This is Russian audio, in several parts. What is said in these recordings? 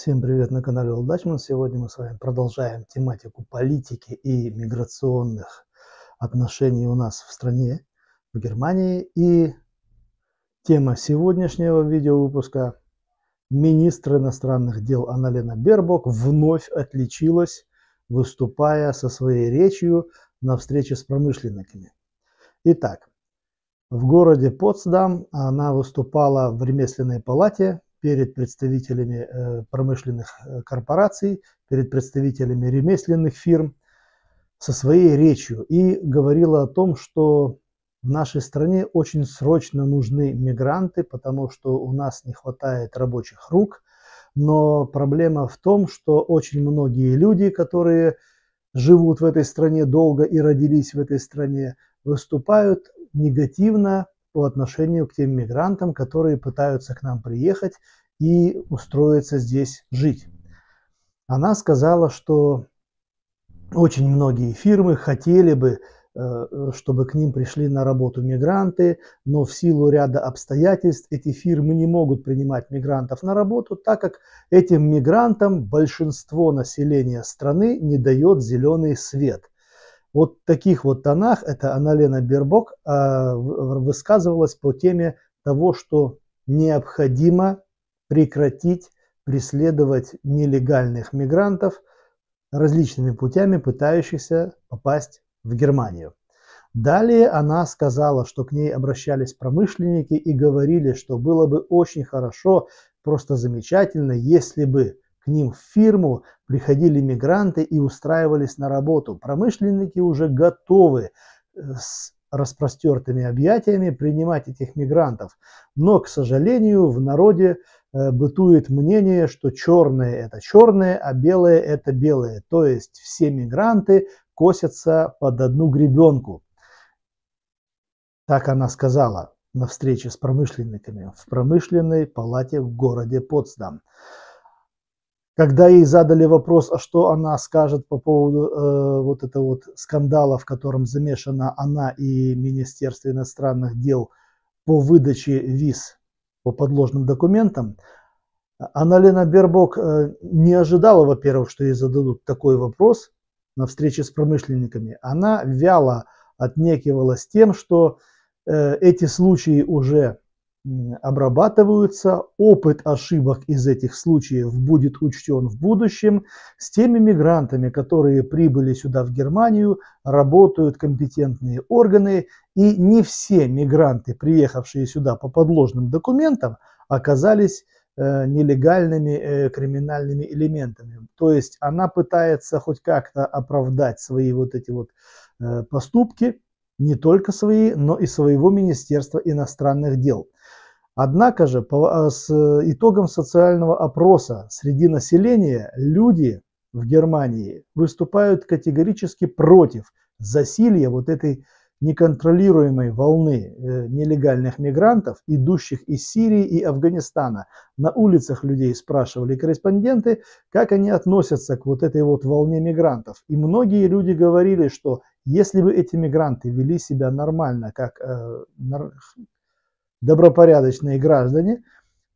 Всем привет на канале Удачман. Сегодня мы с вами продолжаем тематику политики и миграционных отношений у нас в стране, в Германии. И тема сегодняшнего видеовыпуска – министр иностранных дел Аналена Бербок вновь отличилась, выступая со своей речью на встрече с промышленниками. Итак, в городе Потсдам она выступала в ремесленной палате, перед представителями э, промышленных э, корпораций, перед представителями ремесленных фирм со своей речью и говорила о том, что в нашей стране очень срочно нужны мигранты, потому что у нас не хватает рабочих рук. Но проблема в том, что очень многие люди, которые живут в этой стране долго и родились в этой стране, выступают негативно по отношению к тем мигрантам, которые пытаются к нам приехать и устроиться здесь жить. Она сказала, что очень многие фирмы хотели бы, э, чтобы к ним пришли на работу мигранты, но в силу ряда обстоятельств эти фирмы не могут принимать мигрантов на работу, так как этим мигрантам большинство населения страны не дает зеленый свет. Вот таких вот тонах, это Аналена Бербок а, высказывалась по теме того, что необходимо прекратить преследовать нелегальных мигрантов различными путями, пытающихся попасть в Германию. Далее она сказала, что к ней обращались промышленники и говорили, что было бы очень хорошо, просто замечательно, если бы к ним в фирму приходили мигранты и устраивались на работу. Промышленники уже готовы э, с распростертыми объятиями принимать этих мигрантов. Но, к сожалению, в народе э, бытует мнение, что черные – это черные, а белые – это белые. То есть все мигранты косятся под одну гребенку. Так она сказала на встрече с промышленниками в промышленной палате в городе Потсдам. Когда ей задали вопрос, а что она скажет по поводу э, вот этого вот скандала, в котором замешана она и Министерство иностранных дел по выдаче виз по подложным документам, Аналина Бербок э, не ожидала, во-первых, что ей зададут такой вопрос на встрече с промышленниками. Она вяло отнекивалась тем, что э, эти случаи уже обрабатываются, опыт ошибок из этих случаев будет учтен в будущем. С теми мигрантами, которые прибыли сюда в Германию, работают компетентные органы, и не все мигранты, приехавшие сюда по подложным документам, оказались э, нелегальными э, криминальными элементами. То есть она пытается хоть как-то оправдать свои вот эти вот э, поступки, не только свои, но и своего Министерства иностранных дел. Однако же, по, э, с итогом социального опроса среди населения люди в Германии выступают категорически против засилия вот этой неконтролируемой волны э, нелегальных мигрантов, идущих из Сирии и Афганистана. На улицах людей спрашивали корреспонденты, как они относятся к вот этой вот волне мигрантов. И многие люди говорили, что если бы эти мигранты вели себя нормально, как э, добропорядочные граждане,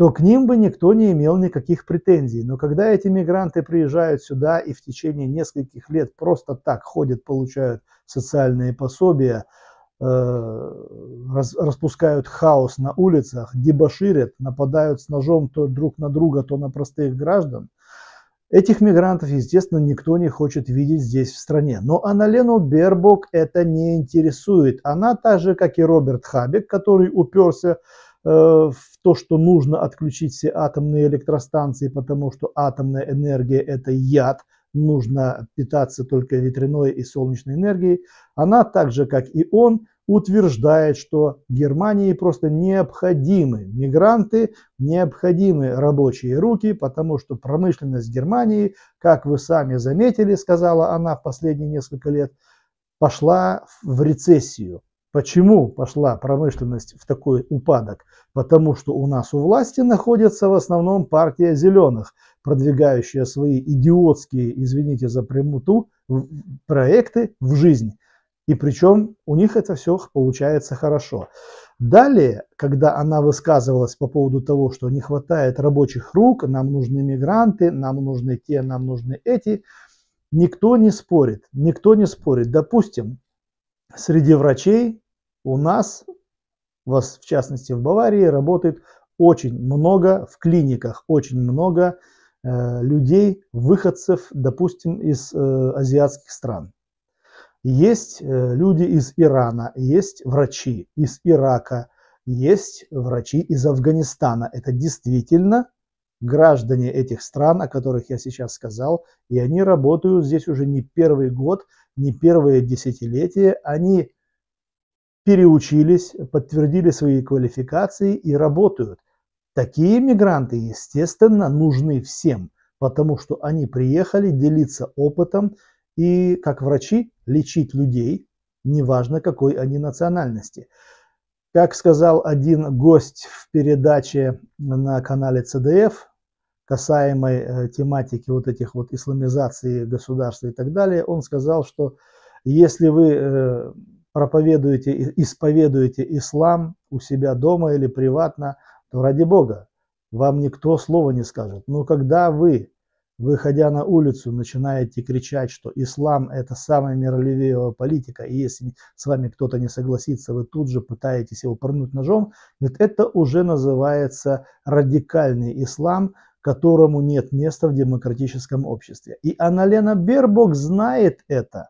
то к ним бы никто не имел никаких претензий. Но когда эти мигранты приезжают сюда и в течение нескольких лет просто так ходят, получают социальные пособия, э, распускают хаос на улицах, дебоширят, нападают с ножом то друг на друга, то на простых граждан. Этих мигрантов, естественно, никто не хочет видеть здесь, в стране. Но Аналену Бербок это не интересует. Она так же, как и Роберт Хабек, который уперся Э, в то, что нужно отключить все атомные электростанции, потому что атомная энергия – это яд, нужно питаться только ветряной и солнечной энергией. Она, так же как и он, утверждает, что Германии просто необходимы мигранты, необходимы рабочие руки, потому что промышленность Германии, как вы сами заметили, сказала она в последние несколько лет, пошла в рецессию. Почему пошла промышленность в такой упадок? Потому что у нас у власти находится в основном партия зеленых, продвигающая свои идиотские, извините за прямоту, проекты в жизнь. И причем у них это все получается хорошо. Далее, когда она высказывалась по поводу того, что не хватает рабочих рук, нам нужны мигранты, нам нужны те, нам нужны эти, никто не спорит, никто не спорит. Допустим, среди врачей у нас, в частности в Баварии, работает очень много в клиниках, очень много э, людей, выходцев, допустим, из э, азиатских стран. Есть э, люди из Ирана, есть врачи из Ирака, есть врачи из Афганистана. Это действительно граждане этих стран, о которых я сейчас сказал, и они работают здесь уже не первый год, не первые десятилетия, они переучились, подтвердили свои квалификации и работают. Такие мигранты, естественно, нужны всем, потому что они приехали делиться опытом и, как врачи, лечить людей, неважно какой они национальности. Как сказал один гость в передаче на канале ЦДФ, касаемой э, тематики вот этих вот исламизации государства и так далее, он сказал, что если вы э, проповедуете, исповедуете ислам у себя дома или приватно, то ради Бога, вам никто слова не скажет. Но когда вы, выходя на улицу, начинаете кричать, что ислам – это самая миролюбивая политика, и если с вами кто-то не согласится, вы тут же пытаетесь его пырнуть ножом, ведь это уже называется радикальный ислам – которому нет места в демократическом обществе. И Аналена Бербок знает это.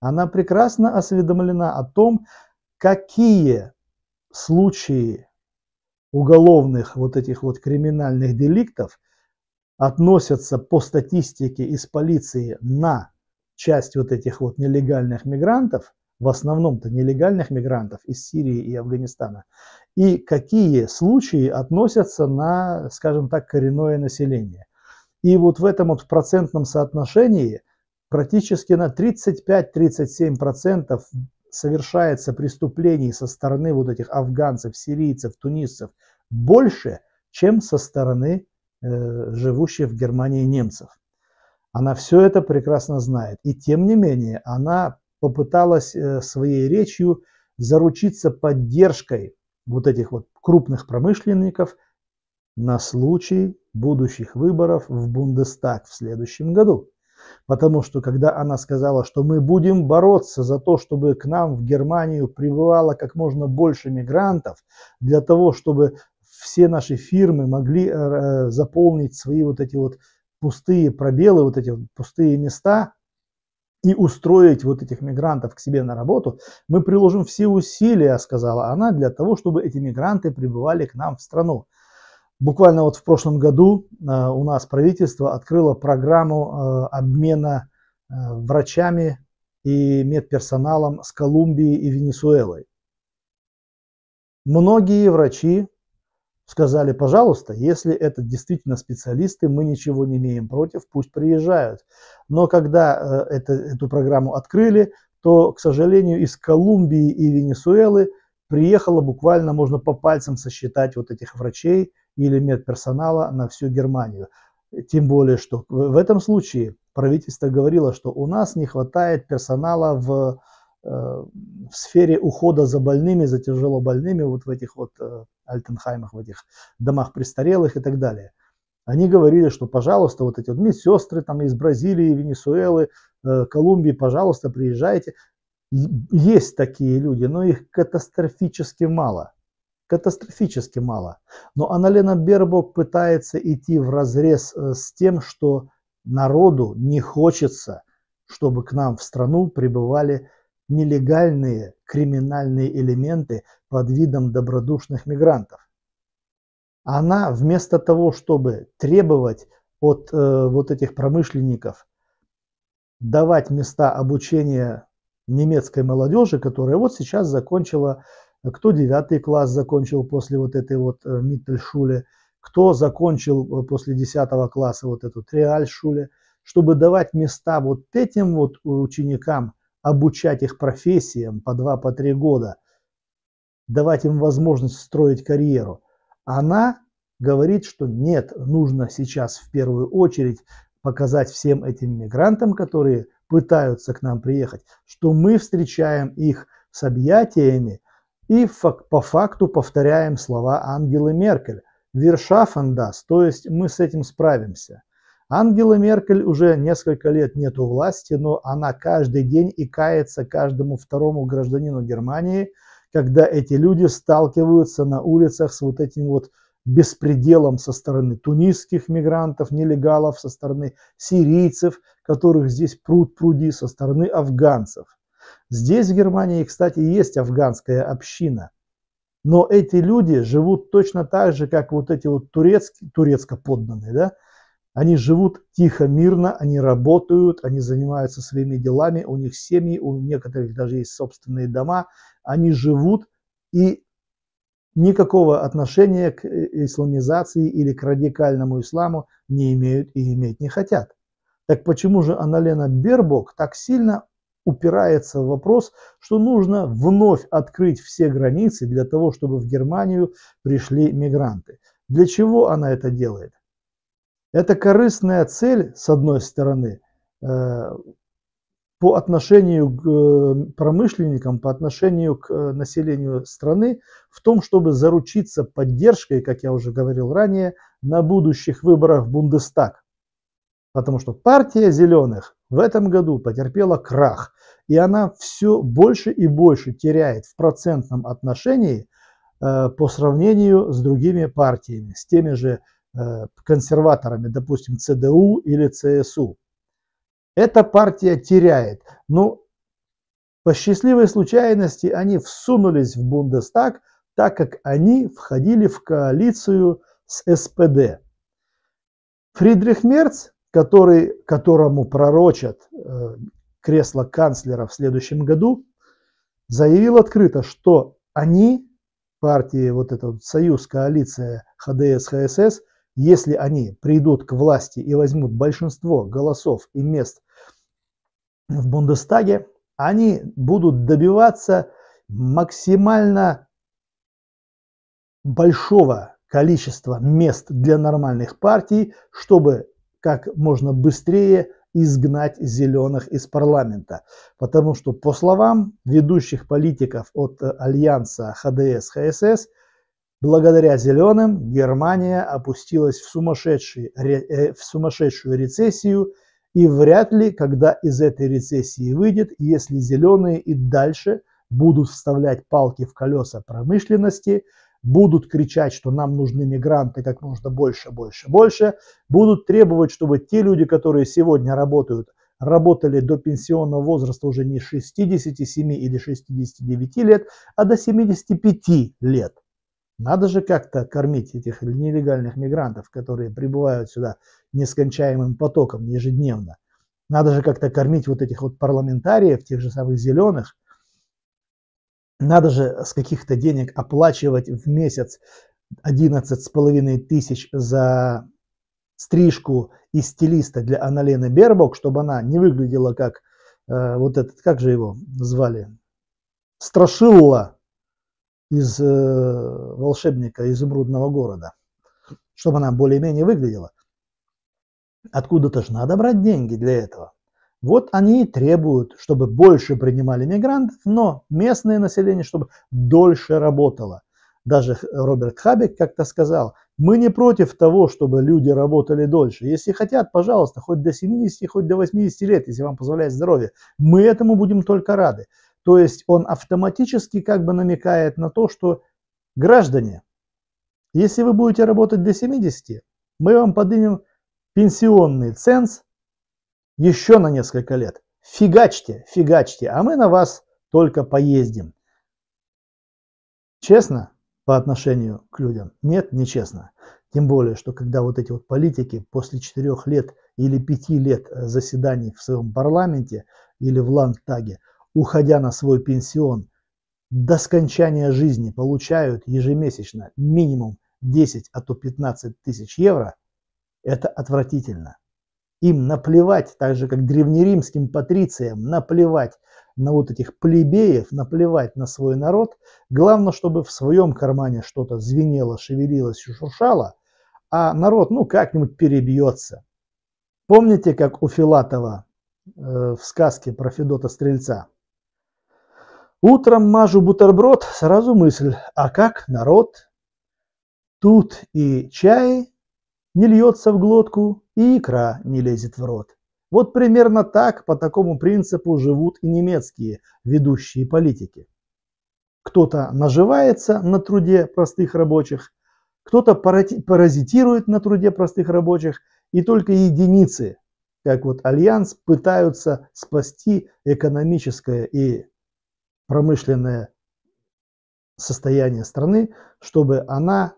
Она прекрасно осведомлена о том, какие случаи уголовных вот этих вот криминальных деликтов относятся по статистике из полиции на часть вот этих вот нелегальных мигрантов, в основном-то нелегальных мигрантов из Сирии и Афганистана, и какие случаи относятся на, скажем так, коренное население. И вот в этом вот процентном соотношении практически на 35-37% совершается преступлений со стороны вот этих афганцев, сирийцев, тунисцев больше, чем со стороны э, живущих в Германии немцев. Она все это прекрасно знает. И тем не менее, она попыталась э, своей речью заручиться поддержкой вот этих вот крупных промышленников на случай будущих выборов в Бундестаг в следующем году. Потому что когда она сказала, что мы будем бороться за то, чтобы к нам в Германию прибывало как можно больше мигрантов, для того, чтобы все наши фирмы могли э, э, заполнить свои вот эти вот пустые пробелы, вот эти вот пустые места, и устроить вот этих мигрантов к себе на работу, мы приложим все усилия, сказала она, для того, чтобы эти мигранты прибывали к нам в страну. Буквально вот в прошлом году э, у нас правительство открыло программу э, обмена э, врачами и медперсоналом с Колумбией и Венесуэлой. Многие врачи Сказали, пожалуйста, если это действительно специалисты, мы ничего не имеем против, пусть приезжают. Но когда э, это, эту программу открыли, то, к сожалению, из Колумбии и Венесуэлы приехало буквально, можно по пальцам сосчитать вот этих врачей или медперсонала на всю Германию. Тем более, что в этом случае правительство говорило, что у нас не хватает персонала в Э, в сфере ухода за больными, за тяжело больными, вот в этих вот э, Альтенхаймах, в этих домах престарелых и так далее. Они говорили, что, пожалуйста, вот эти вот медсестры там из Бразилии, Венесуэлы, э, Колумбии, пожалуйста, приезжайте. Есть такие люди, но их катастрофически мало. Катастрофически мало. Но Аналена Бербок пытается идти в разрез с тем, что народу не хочется, чтобы к нам в страну прибывали нелегальные криминальные элементы под видом добродушных мигрантов. Она вместо того, чтобы требовать от э, вот этих промышленников давать места обучения немецкой молодежи, которая вот сейчас закончила, кто девятый класс закончил после вот этой вот э, Миттельшуле, кто закончил э, после десятого класса вот эту Триальшуле, чтобы давать места вот этим вот ученикам, обучать их профессиям по 2-3 по три года, давать им возможность строить карьеру. Она говорит, что нет, нужно сейчас в первую очередь показать всем этим мигрантам, которые пытаются к нам приехать, что мы встречаем их с объятиями и фак, по факту повторяем слова Ангелы Меркель «Вершафан то есть мы с этим справимся. Ангела Меркель уже несколько лет нет у власти, но она каждый день и кается каждому второму гражданину Германии, когда эти люди сталкиваются на улицах с вот этим вот беспределом со стороны тунисских мигрантов, нелегалов, со стороны сирийцев, которых здесь пруд пруди, со стороны афганцев. Здесь, в Германии, кстати, есть афганская община. Но эти люди живут точно так же, как вот эти вот турецкие, турецко-подданные, да, они живут тихо, мирно, они работают, они занимаются своими делами, у них семьи, у некоторых даже есть собственные дома. Они живут и никакого отношения к э, исламизации или к радикальному исламу не имеют и иметь не хотят. Так почему же Аналена Бербок так сильно упирается в вопрос, что нужно вновь открыть все границы для того, чтобы в Германию пришли мигранты? Для чего она это делает? Это корыстная цель, с одной стороны, э, по отношению к э, промышленникам, по отношению к э, населению страны, в том, чтобы заручиться поддержкой, как я уже говорил ранее, на будущих выборах в Бундестаг. Потому что партия зеленых в этом году потерпела крах, и она все больше и больше теряет в процентном отношении по сравнению с другими партиями, с теми же Э, консерваторами, допустим, ЦДУ или ЦСУ. Эта партия теряет. Но ну, по счастливой случайности они всунулись в Бундестаг, так как они входили в коалицию с СПД. Фридрих Мерц, который, которому пророчат э, кресло канцлера в следующем году, заявил открыто, что они, партии, вот этот союз, коалиция ХДС-ХСС, если они придут к власти и возьмут большинство голосов и мест в Бундестаге, они будут добиваться максимально большого количества мест для нормальных партий, чтобы как можно быстрее изгнать зеленых из парламента. Потому что, по словам ведущих политиков от Альянса ХДС-ХСС, Благодаря зеленым Германия опустилась в, э, в сумасшедшую рецессию и вряд ли, когда из этой рецессии выйдет, если зеленые и дальше будут вставлять палки в колеса промышленности, будут кричать, что нам нужны мигранты как можно больше, больше, больше, будут требовать, чтобы те люди, которые сегодня работают, работали до пенсионного возраста уже не 67 или 69 лет, а до 75 лет – надо же как-то кормить этих нелегальных мигрантов, которые прибывают сюда нескончаемым потоком ежедневно. Надо же как-то кормить вот этих вот парламентариев, тех же самых зеленых. Надо же с каких-то денег оплачивать в месяц 11 с половиной тысяч за стрижку и стилиста для Аналены Бербок, чтобы она не выглядела как э, вот этот, как же его звали, Страшилла из э, волшебника изумрудного города, чтобы она более-менее выглядела. Откуда-то же надо брать деньги для этого. Вот они и требуют, чтобы больше принимали мигрантов, но местное население, чтобы дольше работало. Даже Роберт Хабек как-то сказал, мы не против того, чтобы люди работали дольше. Если хотят, пожалуйста, хоть до 70, хоть до 80 лет, если вам позволяет здоровье. Мы этому будем только рады. То есть он автоматически как бы намекает на то, что граждане, если вы будете работать до 70, мы вам поднимем пенсионный ценз еще на несколько лет. Фигачьте, фигачьте, а мы на вас только поездим. Честно по отношению к людям? Нет, нечестно. Тем более, что когда вот эти вот политики после четырех лет или пяти лет э, заседаний в своем парламенте или в Ландтаге – уходя на свой пенсион, до скончания жизни получают ежемесячно минимум 10, а то 15 тысяч евро, это отвратительно. Им наплевать, так же как древнеримским патрициям, наплевать на вот этих плебеев, наплевать на свой народ. Главное, чтобы в своем кармане что-то звенело, шевелилось и шуршало, а народ, ну, как-нибудь перебьется. Помните, как у Филатова э, в сказке про Федота Стрельца? Утром мажу бутерброд, сразу мысль, а как народ? Тут и чай не льется в глотку, и икра не лезет в рот. Вот примерно так, по такому принципу живут и немецкие ведущие политики. Кто-то наживается на труде простых рабочих, кто-то паразитирует на труде простых рабочих, и только единицы, как вот Альянс, пытаются спасти экономическое и промышленное состояние страны, чтобы она,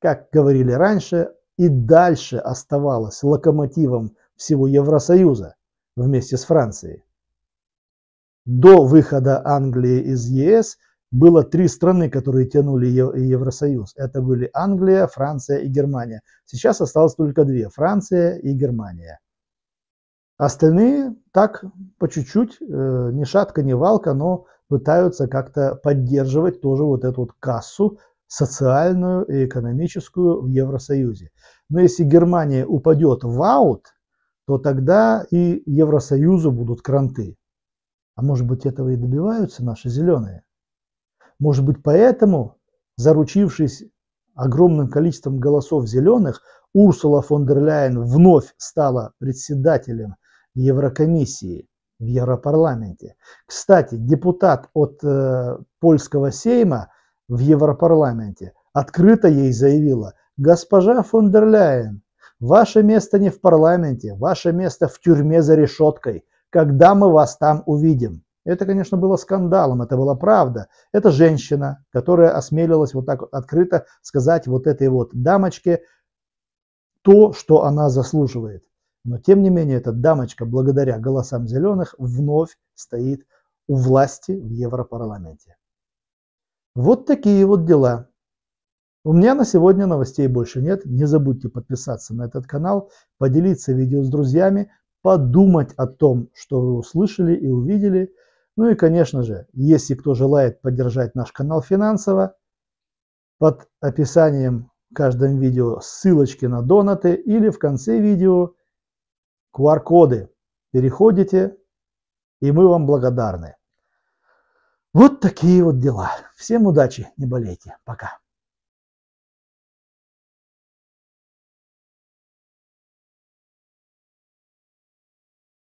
как говорили раньше, и дальше оставалась локомотивом всего Евросоюза вместе с Францией. До выхода Англии из ЕС было три страны, которые тянули Евросоюз. Это были Англия, Франция и Германия. Сейчас осталось только две – Франция и Германия. Остальные так по чуть-чуть, э, ни шатка, ни валка, но пытаются как-то поддерживать тоже вот эту вот кассу социальную и экономическую в Евросоюзе. Но если Германия упадет в аут, то тогда и Евросоюзу будут кранты. А может быть этого и добиваются наши зеленые? Может быть поэтому, заручившись огромным количеством голосов зеленых, Урсула фон дер Ляйен вновь стала председателем Еврокомиссии в Европарламенте. Кстати, депутат от э, польского Сейма в Европарламенте открыто ей заявила, госпожа фон дер Ляйен, ваше место не в парламенте, ваше место в тюрьме за решеткой, когда мы вас там увидим. Это, конечно, было скандалом, это была правда. Это женщина, которая осмелилась вот так открыто сказать вот этой вот дамочке то, что она заслуживает. Но тем не менее эта дамочка, благодаря голосам зеленых, вновь стоит у власти в Европарламенте. Вот такие вот дела. У меня на сегодня новостей больше нет. Не забудьте подписаться на этот канал, поделиться видео с друзьями, подумать о том, что вы услышали и увидели. Ну и, конечно же, если кто желает поддержать наш канал финансово, под описанием в каждом видео ссылочки на донаты или в конце видео – QR-коды. Переходите, и мы вам благодарны. Вот такие вот дела. Всем удачи, не болейте. Пока.